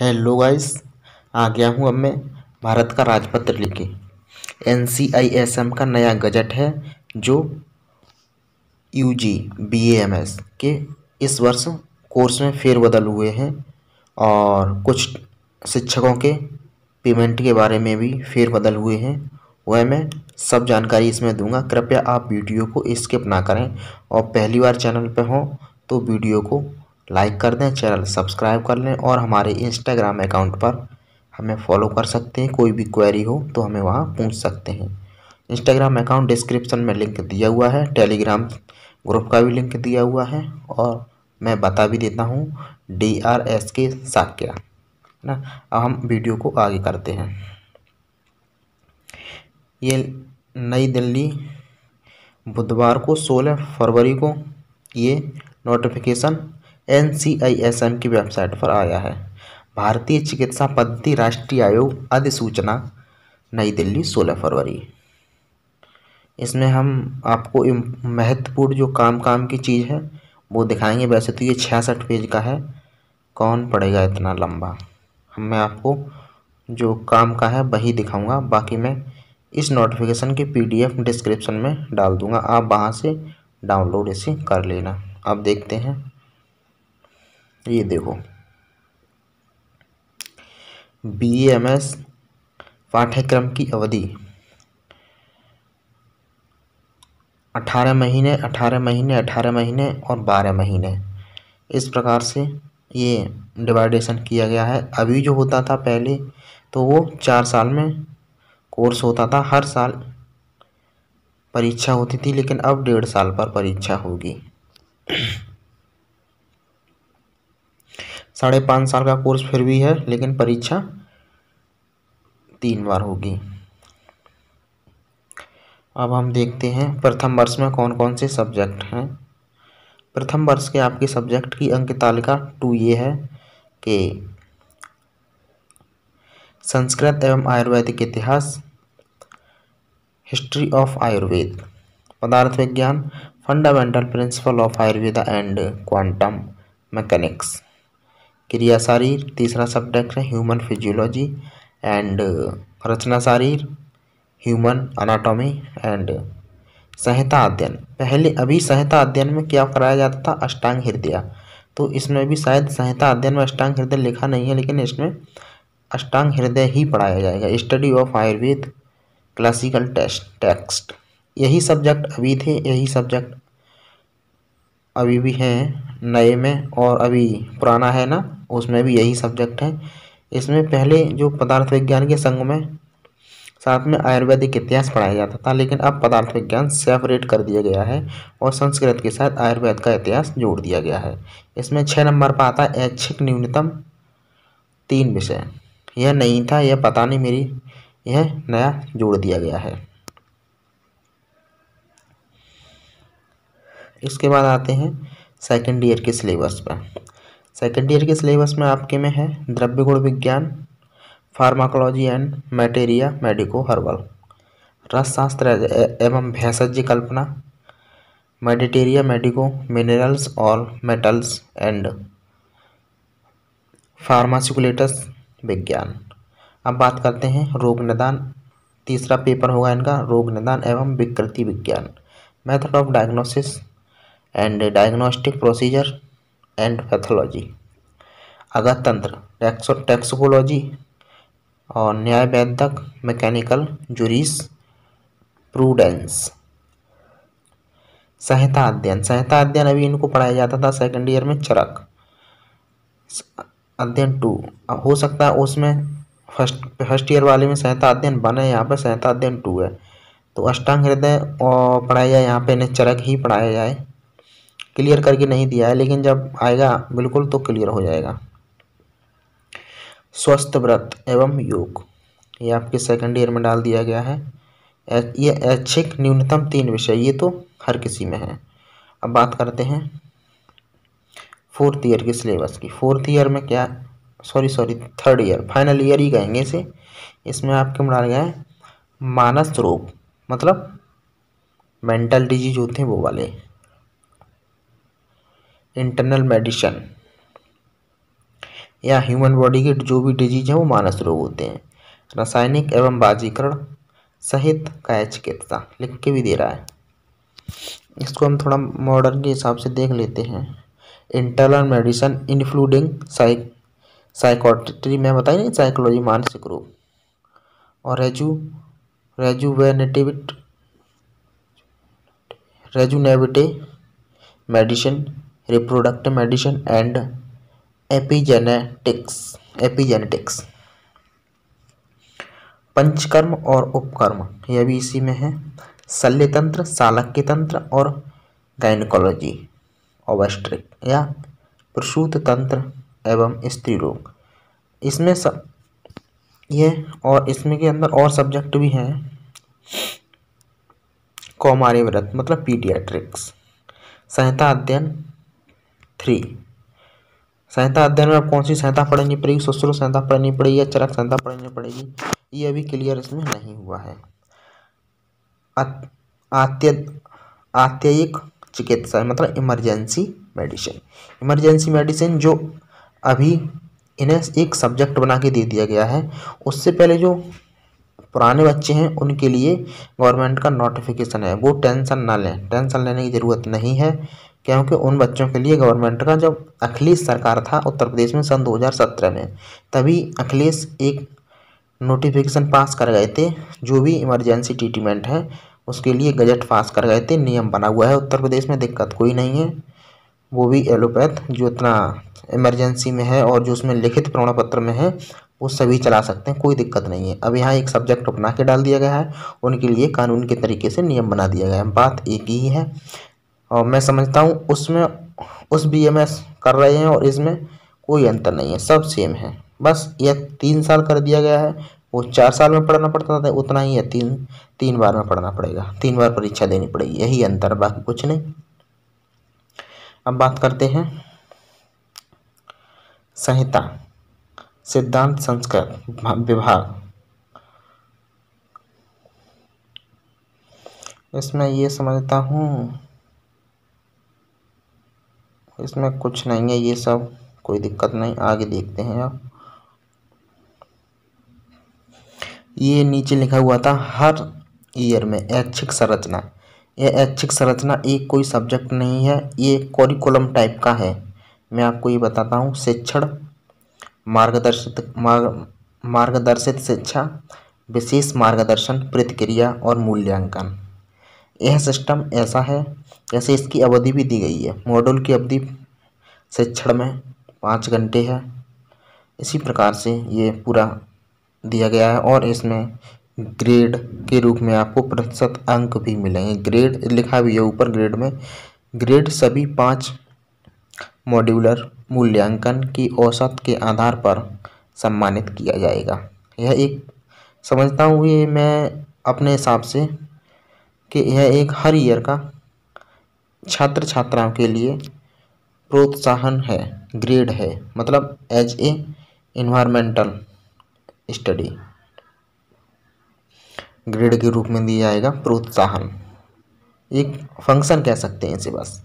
hello guys आ गया हूँ अब मैं भारत का राजपत्र लेके एन का नया गजट है जो U G B M S के इस वर्ष कोर्स में फेरबदल हुए हैं और कुछ शिक्षकों के पेमेंट के बारे में भी फेरबदल हुए हैं वह मैं सब जानकारी इसमें दूंगा कृपया आप वीडियो को स्किप ना करें और पहली बार चैनल पर हों तो वीडियो को लाइक कर दें चैनल सब्सक्राइब कर लें और हमारे इंस्टाग्राम अकाउंट पर हमें फॉलो कर सकते हैं कोई भी क्वेरी हो तो हमें वहाँ पूछ सकते हैं इंस्टाग्राम अकाउंट डिस्क्रिप्शन में लिंक दिया हुआ है टेलीग्राम ग्रुप का भी लिंक दिया हुआ है और मैं बता भी देता हूँ डी आर एस के साक्या है ना अब हम वीडियो को आगे करते हैं ये नई दिल्ली बुधवार को 16 फरवरी को ये नोटिफिकेशन एन की वेबसाइट पर आया है भारतीय चिकित्सा पद्धति राष्ट्रीय आयोग अधिसूचना नई दिल्ली 16 फरवरी इसमें हम आपको महत्वपूर्ण जो काम काम की चीज़ है वो दिखाएंगे वैसे तो ये छियासठ पेज का है कौन पड़ेगा इतना लंबा मैं आपको जो काम का है वही दिखाऊंगा बाकी मैं इस नोटिफिकेशन के पीडीएफ डिस्क्रिप्शन में डाल दूंगा आप वहाँ से डाउनलोड इसे कर लेना अब देखते हैं ये देखो बी एम एस पाठ्यक्रम की अवधि अठारह महीने अठारह महीने अठारह महीने और बारह महीने इस प्रकार से ये डिवाइडेशन किया गया है अभी जो होता था पहले तो वो चार साल में कोर्स होता था हर साल परीक्षा होती थी लेकिन अब डेढ़ साल पर परीक्षा होगी साढ़े पाँच साल का कोर्स फिर भी है लेकिन परीक्षा तीन बार होगी अब हम देखते हैं प्रथम वर्ष में कौन कौन से सब्जेक्ट हैं प्रथम वर्ष के आपके सब्जेक्ट की अंक तालिका टू ये है कि संस्कृत एवं आयुर्वेदिक इतिहास हिस्ट्री ऑफ आयुर्वेद पदार्थ विज्ञान fundamental principle of Ayurveda and quantum mechanics क्रिया शारीर तीसरा सब्जेक्ट है ह्यूमन फिजियोलॉजी एंड रचना शारीर ह्यूमन अनाटॉमी एंड संहिता अध्ययन पहले अभी संहिता अध्ययन में क्या कराया जाता था अष्टांग हृदय तो इसमें भी शायद संहिता अध्ययन में अष्टांग हृदय लिखा नहीं है लेकिन इसमें अष्टांग हृदय ही पढ़ाया जाएगा study of Ayurveda classical test text यही सब्जेक्ट अभी थे यही सब्जेक्ट अभी भी हैं नए में और अभी पुराना है ना उसमें भी यही सब्जेक्ट है इसमें पहले जो पदार्थ विज्ञान के संघ में साथ में आयुर्वेदिक इतिहास पढ़ाया जाता था लेकिन अब पदार्थ विज्ञान सेपरेट कर दिया गया है और संस्कृत के साथ आयुर्वेद का इतिहास जोड़ दिया गया है इसमें छः नंबर पर आता है ऐच्छिक न्यूनतम तीन विषय यह नहीं था यह पता नहीं मेरी यह नया जोड़ दिया गया है इसके बाद आते हैं सेकेंड ईयर के सिलेबस पर सेकेंड ईयर के सिलेबस में आपके में है द्रव्य गुण विज्ञान pharmacology and materia medico herbal रसशास्त्र एवं भैसज्य कल्पना मेडिटेरिया मेडिको मिनरल्स और मेटल्स एंड फार्मासिकुलेटस विज्ञान अब बात करते हैं रोग निदान तीसरा पेपर होगा इनका रोग निदान एवं विकृति विज्ञान method of diagnosis and diagnostic procedure and pathology अगत तंत्र टैक्सो टैक्सोकोलॉजी और न्याय वैधक मैकेनिकल जूरिस प्रूडेंस संहिता अध्ययन संहिता अध्ययन अभी इनको पढ़ाया जाता था सेकेंड ईयर में चरक अध्ययन टू अब हो सकता है उसमें फर्स्ट फर्स्ट ईयर वाले में संहिता अध्ययन वन है यहाँ पर संहिता अध्ययन टू है तो अष्टांग हृदय और पढ़ाया जाए यहाँ पर इन्हें चरक ही पढ़ाया जाए क्लियर करके नहीं दिया है लेकिन जब आएगा बिल्कुल तो क्लियर हो जाएगा स्वस्थ व्रत एवं योग ये आपके सेकंड ईयर में डाल दिया गया है ये ऐच्छिक न्यूनतम तीन विषय ये तो हर किसी में है अब बात करते हैं फोर्थ ईयर के सिलेबस की फोर्थ ईयर में क्या sorry sorry third year final year ही कहेंगे इसे इसमें आपके में डाल गया है मानस रोग मतलब मेंटल डिजीज होते हैं वो वाले इंटरनल मेडिसन या ह्यूमन बॉडी के जो भी डिजीज हैं वो मानस रोग होते हैं रासायनिक एवं बाजीकरण सहित काय चिकित्सा लिख के भी दे रहा है इसको हम थोड़ा मॉडर्न के हिसाब से देख लेते हैं internal medicine including psych psychiatry में बताइए नहीं साइकोलॉजी मानसिक रोग और रेजू rejuvenative rejuvenative medicine reproductive medicine and epigenetics epigenetics panchakarma और उपकर्म यह भी इसी में है शल्य तंत्र शालक्य तंत्र और गाइनकोलॉजी ओवेस्ट्रिक या प्रसूत तंत्र एवं स्त्री रोग इसमें सब ये और इसमें के अंदर और सब्जेक्ट भी हैं कौमारी व्रत मतलब पीडियाट्रिक्स संहिता अध्ययन थ्री संहिता अध्ययन में आप कौन सी संहिता पढ़नी पड़ेगी सुश्रुत संहिता पढ़नी पड़ेगी या चरक संहिता पढ़नी पड़ेगी ये अभी क्लियर इसमें नहीं हुआ है आत्ययिक चिकित्सा मतलब इमरजेंसी मेडिसिन इमरजेंसी मेडिसिन जो अभी इन्हें एक सब्जेक्ट बना के दे दिया गया है उससे पहले जो पुराने बच्चे हैं उनके लिए गवर्नमेंट का नोटिफिकेशन है वो टेंशन ना लें टेंशन लेने की ज़रूरत नहीं है क्योंकि उन बच्चों के लिए गवर्नमेंट का जब अखिलेश सरकार था उत्तर प्रदेश में सन 2017 में तभी अखिलेश एक नोटिफिकेशन पास कर गए थे जो भी इमरजेंसी ट्रीटमेंट है उसके लिए गजट पास कर गए थे नियम बना हुआ है उत्तर प्रदेश में दिक्कत कोई नहीं है वो भी एलोपैथ जो इतना इमरजेंसी में है और जो उसमें लिखित प्रमाण पत्र में है वो सभी चला सकते हैं कोई दिक्कत नहीं है अब यहाँ एक सब्जेक्ट अपना के डाल दिया गया है उनके लिए कानून के तरीके से नियम बना दिया गया है बात एक ही है और मैं समझता हूँ उसमें उस बी एम एस कर रहे हैं और इसमें कोई अंतर नहीं है सब सेम है बस यह तीन साल कर दिया गया है वो चार साल में पढ़ना पड़ता था उतना ही है तीन तीन बार में पढ़ना पड़ेगा तीन बार परीक्षा देनी पड़ेगी यही अंतर बाकी कुछ नहीं अब बात करते हैं संहिता सिद्धांत संस्कृत विभाग इसमें ये समझता हूँ इसमें कुछ नहीं है ये सब कोई दिक्कत नहीं आगे देखते हैं आप ये नीचे लिखा हुआ था हर ईयर में ऐच्छिक संरचना यह ऐच्छिक संरचना एक कोई सब्जेक्ट नहीं है ये कॉरिकुलम टाइप का है मैं आपको ये बताता हूँ शिक्षण मार्गदर्शित मार्ग मार्गदर्शित शिक्षा विशेष मार्गदर्शन प्रतिक्रिया और मूल्यांकन यह सिस्टम ऐसा है जैसे इसकी अवधि भी दी गई है मॉड्यूल की अवधि शिक्षण में पाँच घंटे है इसी प्रकार से ये पूरा दिया गया है और इसमें ग्रेड के रूप में आपको प्रतिशत अंक भी मिलेंगे ग्रेड लिखा भी है ऊपर ग्रेड में ग्रेड सभी पाँच मॉड्यूलर मूल्यांकन की औसत के आधार पर सम्मानित किया जाएगा यह एक समझता हूँ ये मैं अपने हिसाब से कि यह एक हर ईयर का छात्र छात्राओं के लिए प्रोत्साहन है ग्रेड है मतलब as a environmental study grade के रूप में दिया जाएगा प्रोत्साहन एक फंक्शन कह सकते हैं इसे बस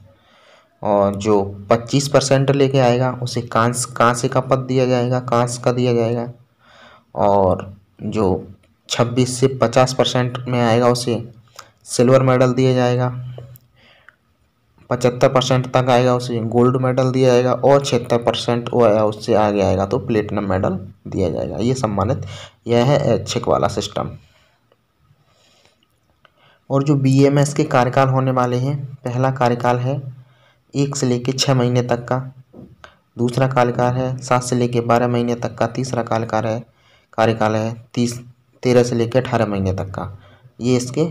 और जो 25 परसेंट लेके आएगा उसे कांस कांसे का पद दिया जाएगा कांस का दिया जाएगा और जो 26 से 50 परसेंट में आएगा उसे सिल्वर मेडल दिया जाएगा पचहत्तर परसेंट तक आएगा उसे गोल्ड मेडल दिया जाएगा और छिहत्तर परसेंट वो आया उससे आगे आएगा तो प्लेटिनम मेडल दिया जाएगा ये सम्मानित यह है ऐच्छिक वाला सिस्टम और जो बीएमएस के कार्यकाल होने वाले हैं पहला कार्यकाल है एक से लेकर छः महीने तक का दूसरा कार्यकाल है सात से लेकर बारह महीने तक का तीसरा कार्यकाल है कार्यकाल है तीस तेरह से लेकर अठारह महीने तक का ये इसके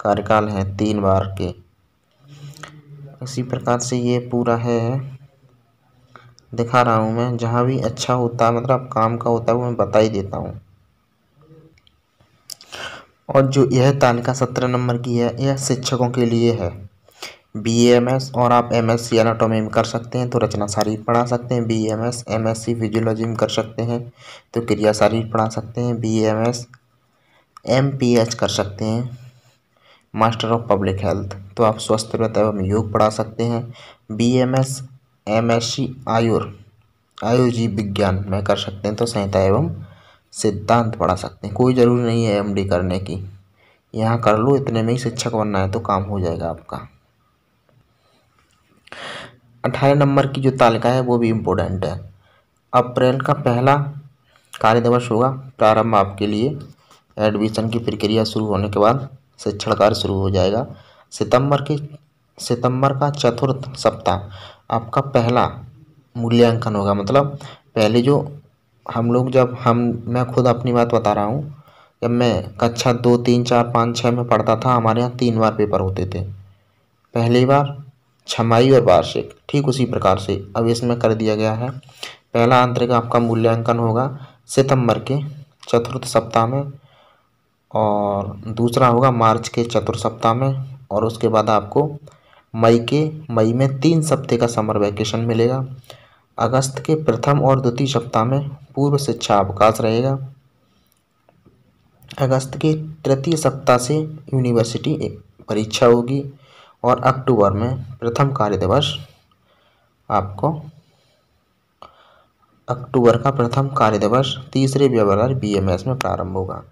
कार्यकाल हैं तीन बार के इसी प्रकार से ये पूरा है दिखा रहा हूँ मैं जहाँ भी अच्छा होता है मतलब काम का होता है वो मैं बता ही देता हूँ और जो यह तालिका सत्रह नंबर की है यह शिक्षकों के लिए है बी एम एस और आप एम एस सी एनाटोमी में कर सकते हैं तो रचना सारी पढ़ा सकते हैं B M S M S C physiology में कर सकते हैं तो क्रिया सारी पढ़ा सकते हैं B M S M P H कर सकते हैं मास्टर ऑफ पब्लिक हेल्थ तो आप स्वस्थ रहता एवं योग पढ़ा सकते हैं B M S M S C आयुर आयुर्जी विज्ञान में कर सकते हैं तो संहिता एवं सिद्धांत पढ़ा सकते हैं कोई ज़रूरी नहीं है एमडी करने की यहाँ कर लो इतने में ही शिक्षक बनना है तो काम हो जाएगा आपका अठारह नंबर की जो तालिका है वो भी इम्पोर्टेंट है अप्रैल का पहला कार्य दिवस होगा प्रारंभ आपके लिए एडमिशन की प्रक्रिया शुरू होने के बाद शिक्षण कार्य शुरू हो जाएगा सितंबर के सितंबर का चतुर्थ सप्ताह आपका पहला मूल्यांकन होगा मतलब पहले जो हम लोग जब हम मैं खुद अपनी बात बता रहा हूँ जब मैं कक्षा दो तीन चार पाँच छः में पढ़ता था हमारे यहाँ तीन बार पेपर होते थे पहली बार छमाही और वार्षिक ठीक उसी प्रकार से अब इसमें कर दिया गया है पहला आंतरिक आपका मूल्यांकन होगा सितंबर के चतुर्थ सप्ताह में और दूसरा होगा मार्च के चतुर सप्ताह में और उसके बाद आपको मई के मई में तीन सप्ताह का समर वैकेशन मिलेगा अगस्त के प्रथम और द्वितीय सप्ताह में पूर्व शिक्षा अवकाश रहेगा अगस्त के तृतीय सप्ताह से यूनिवर्सिटी परीक्षा होगी और अक्टूबर में प्रथम कार्य दिवस आपको अक्टूबर का प्रथम कार्य दिवस तीसरे व्यवहार एस में प्रारंभ होगा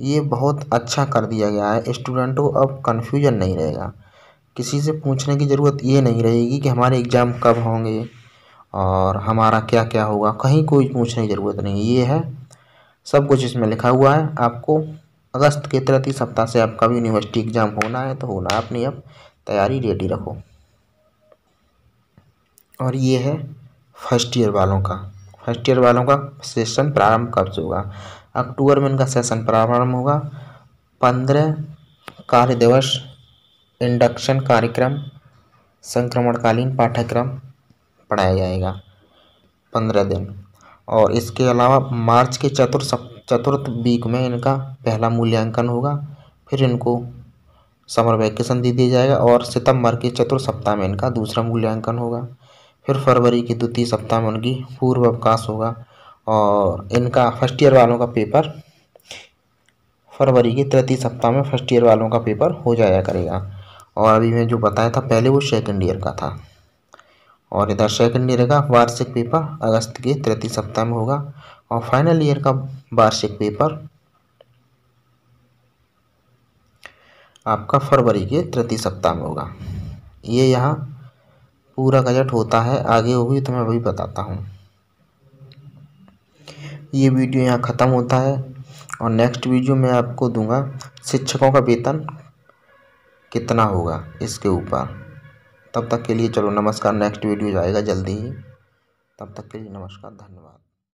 ये बहुत अच्छा कर दिया गया है स्टूडेंट को अब कन्फ्यूजन नहीं रहेगा किसी से पूछने की ज़रूरत ये नहीं रहेगी कि हमारे एग्ज़ाम कब होंगे और हमारा क्या क्या होगा कहीं कोई पूछने की ज़रूरत नहीं ये है सब कुछ इसमें लिखा हुआ है आपको अगस्त के तृतीय सप्ताह से आपका भी यूनिवर्सिटी एग्ज़ाम होना है तो होना अपनी अब तैयारी रेडी रखो और ये है फर्स्ट ईयर वालों का फर्स्ट ईयर वालों का सेशन प्रारंभ कब से होगा अक्टूबर में इनका सेशन प्रारंभ होगा पंद्रह कार्य दिवस इंडक्शन कार्यक्रम संक्रमणकालीन पाठ्यक्रम पढ़ाया जाएगा पंद्रह दिन और इसके अलावा मार्च के चतुर्थ चतुर्थ वीक में इनका पहला मूल्यांकन होगा फिर इनको समर वैकेशन दे दिया जाएगा और सितंबर के चतुर्थ सप्ताह में इनका दूसरा मूल्यांकन होगा फिर फरवरी के द्वितीय सप्ताह में उनकी पूर्व अवकाश होगा और इनका फर्स्ट ईयर वालों का पेपर फरवरी के तृतीय सप्ताह में फर्स्ट ईयर वालों का पेपर हो जाया करेगा और अभी मैं जो बताया था पहले वो सेकंड ईयर का था और इधर सेकंड ईयर का वार्षिक पेपर अगस्त के तृतीय सप्ताह में होगा और फाइनल ईयर का वार्षिक पेपर आपका फरवरी के तृतीय सप्ताह में होगा ये यहाँ पूरा गजट होता है आगे होगी तो मैं वही बताता हूँ ये वीडियो यहाँ ख़त्म होता है और नेक्स्ट वीडियो मैं आपको दूंगा शिक्षकों का वेतन कितना होगा इसके ऊपर तब तक के लिए चलो नमस्कार नेक्स्ट वीडियो जाएगा जल्दी ही तब तक के लिए नमस्कार धन्यवाद